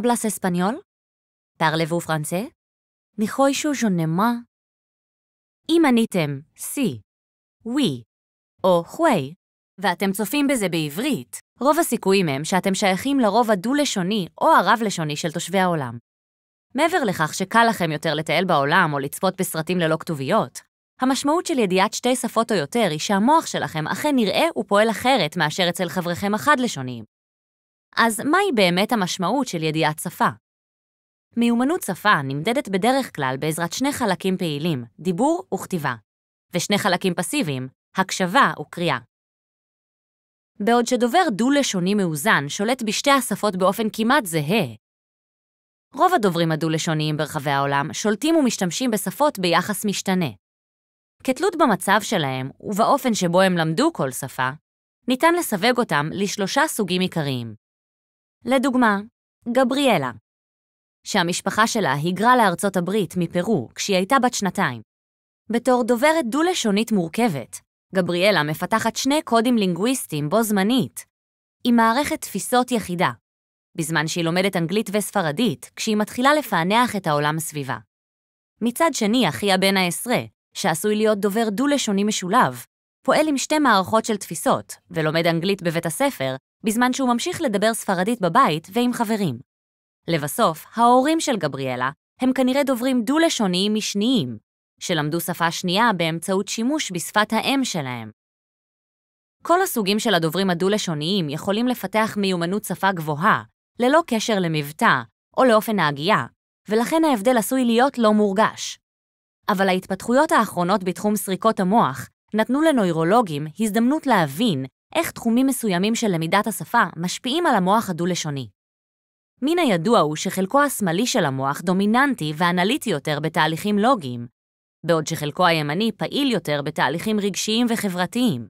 hablas español? Parlez-vous français? מיכוישו ז'ונמה. אם עניתם סי, ווי או חווי, ואתם צופים בזה בעברית, רוב הסיכויים הם שאתם שייכים לרוב הדו-לשוני או הרב-לשוני של תושבי העולם. מעבר לכך שקל לכם יותר לטייל בעולם או לצפות בסרטים ללא כתוביות, המשמעות של ידיעת שתי שפות או יותר היא שהמוח שלכם אכן נראה ופועל אחרת מאשר אצל חבריכם החד-לשוניים, אז מהי באמת המשמעות של ידיעת שפה? מיומנות שפה נמדדת בדרך כלל בעזרת שני חלקים פעילים, דיבור וכתיבה, ושני חלקים פסיביים, הקשבה וקריאה. בעוד שדובר דו-לשוני מאוזן שולט בשתי השפות באופן כמעט זהה, רוב הדוברים הדו-לשוניים ברחבי העולם שולטים ומשתמשים בשפות ביחס משתנה. כתלות במצב שלהם ובאופן שבו הם למדו כל שפה, ניתן לסווג אותם לשלושה סוגים עיקריים לדוגמה, גבריאלה, שהמשפחה שלה היגרה לארצות הברית מפרו כשהיא הייתה בת שנתיים. בתור דוברת דו-לשונית מורכבת, גבריאלה מפתחת שני קודים לינגוויסטיים בו זמנית, עם מערכת תפיסות יחידה, בזמן שהיא לומדת אנגלית וספרדית כשהיא מתחילה לפענח את העולם סביבה. מצד שני, אחיה בן העשרה, שעשוי להיות דובר דו-לשוני משולב, פועל עם שתי מערכות של תפיסות, ולומד אנגלית בבית הספר, בזמן שהוא ממשיך לדבר ספרדית בבית ועם חברים. לבסוף, ההורים של גבריאלה הם כנראה דוברים דו-לשוניים משניים, שלמדו שפה שנייה באמצעות שימוש בשפת האם שלהם. כל הסוגים של הדוברים הדו-לשוניים יכולים לפתח מיומנות שפה גבוהה, ללא קשר למבטא או לאופן ההגייה, ולכן ההבדל עשוי להיות לא מורגש. אבל ההתפתחויות האחרונות בתחום סריקות המוח נתנו לנוירולוגים הזדמנות להבין איך תחומים מסוימים של למידת השפה משפיעים על המוח הדו-לשוני. מן הידוע הוא שחלקו השמאלי של המוח דומיננטי ואנליטי יותר בתהליכים לוגיים, בעוד שחלקו הימני פעיל יותר בתהליכים רגשיים וחברתיים,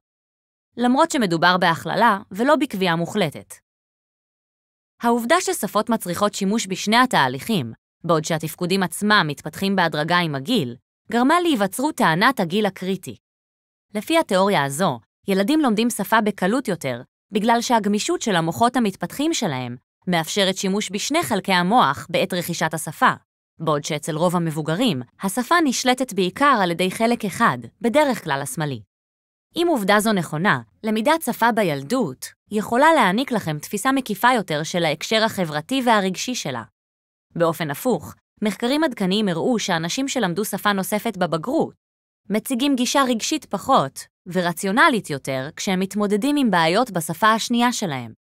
למרות שמדובר בהכללה ולא בקביעה מוחלטת. העובדה ששפות מצריכות שימוש בשני התהליכים, בעוד שהתפקודים עצמם מתפתחים בהדרגה עם הגיל, גרמה להיווצרות טענת הגיל הקריטי, לפי התיאוריה הזו, ילדים לומדים שפה בקלות יותר, בגלל שהגמישות של המוחות המתפתחים שלהם מאפשרת שימוש בשני חלקי המוח בעת רכישת השפה, בעוד שאצל רוב המבוגרים, השפה נשלטת בעיקר על ידי חלק אחד, בדרך כלל השמאלי. אם עובדה זו נכונה, למידת שפה בילדות יכולה להעניק לכם תפיסה מקיפה יותר של ההקשר החברתי והרגשי שלה. באופן הפוך, מחקרים עדכניים הראו שאנשים שלמדו שפה נוספת בבגרות מציגים גישה רגשית פחות ורציונלית יותר כשהם מתמודדים עם בעיות בשפה השנייה שלהם,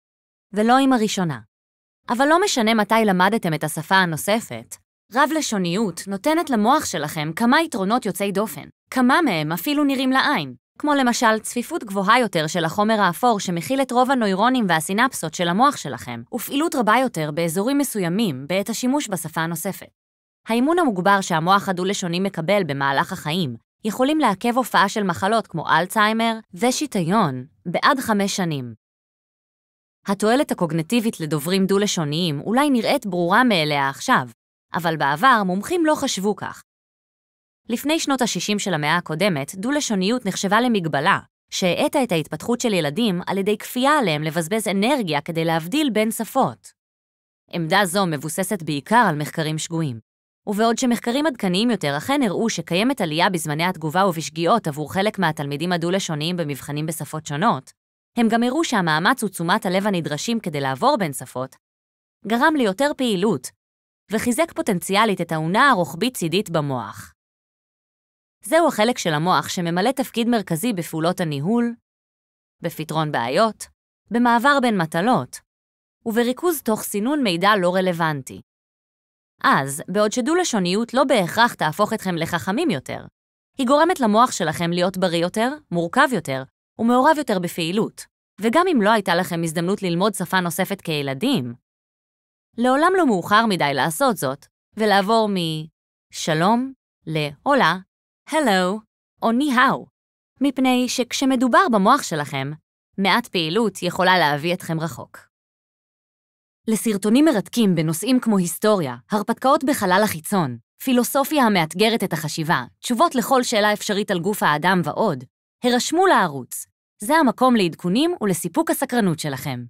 ולא עם הראשונה. אבל לא משנה מתי למדתם את השפה הנוספת, רב-לשוניות נותנת למוח שלכם כמה יתרונות יוצאי דופן, כמה מהם אפילו נראים לעין, כמו למשל צפיפות גבוהה יותר של החומר האפור שמכיל את רוב הנוירונים והסינפסות של המוח שלכם, ופעילות רבה יותר באזורים מסוימים בעת השימוש בשפה הנוספת. האימון המוגבר שהמוח הדו-לשוני מקבל במהלך החיים יכולים לעכב הופעה של מחלות כמו אלצהיימר ושיטיון בעד חמש שנים. התועלת הקוגנטיבית לדוברים דו-לשוניים אולי נראית ברורה מאליה עכשיו, אבל בעבר מומחים לא חשבו כך. לפני שנות ה-60 של המאה הקודמת, דו-לשוניות נחשבה למגבלה, שהאטה את ההתפתחות של ילדים על ידי כפייה עליהם לבזבז אנרגיה כדי להבדיל בין שפות. עמדה זו מבוססת בעיקר על מחקרים שגויים. ובעוד שמחקרים עדכניים יותר אכן הראו שקיימת עלייה בזמני התגובה ובשגיאות עבור חלק מהתלמידים הדו-לשוניים במבחנים בשפות שונות, הם גם הראו שהמאמץ ותשומת הלב הנדרשים כדי לעבור בין שפות, גרם ליותר פעילות, וחיזק פוטנציאלית את האונה הרוחבית-צידית במוח. זהו החלק של המוח שממלא תפקיד מרכזי בפעולות הניהול, בפתרון בעיות, במעבר בין מטלות, ובריכוז תוך סינון מידע לא רלוונטי. אז, בעוד שדו-לשוניות לא בהכרח תהפוך אתכם לחכמים יותר, היא גורמת למוח שלכם להיות בריא יותר, מורכב יותר ומעורב יותר בפעילות, וגם אם לא הייתה לכם הזדמנות ללמוד שפה נוספת כילדים. לעולם לא מאוחר מדי לעשות זאת, ולעבור מ"שלום" ל"הולה", "הלו" או "ניהו", מפני שכשמדובר במוח שלכם, מעט פעילות יכולה להביא אתכם רחוק. לסרטונים מרתקים בנושאים כמו היסטוריה, הרפתקאות בחלל החיצון, פילוסופיה המאתגרת את החשיבה, תשובות לכל שאלה אפשרית על גוף האדם ועוד, הרשמו לערוץ. זה המקום לעדכונים ולסיפוק הסקרנות שלכם.